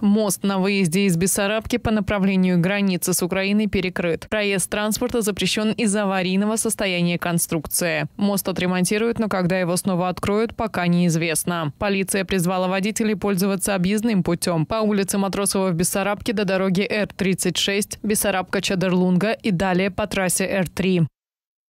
Мост на выезде из Бессарабки по направлению границы с Украиной перекрыт. Проезд транспорта запрещен из-за аварийного состояния конструкции. Мост отремонтируют, но когда его снова откроют, пока неизвестно. Полиция призвала водителей пользоваться объездным путем. По улице Матросова в Бессарабке до дороги Р-36, Бессарабка-Чадерлунга и далее по трассе Р-3.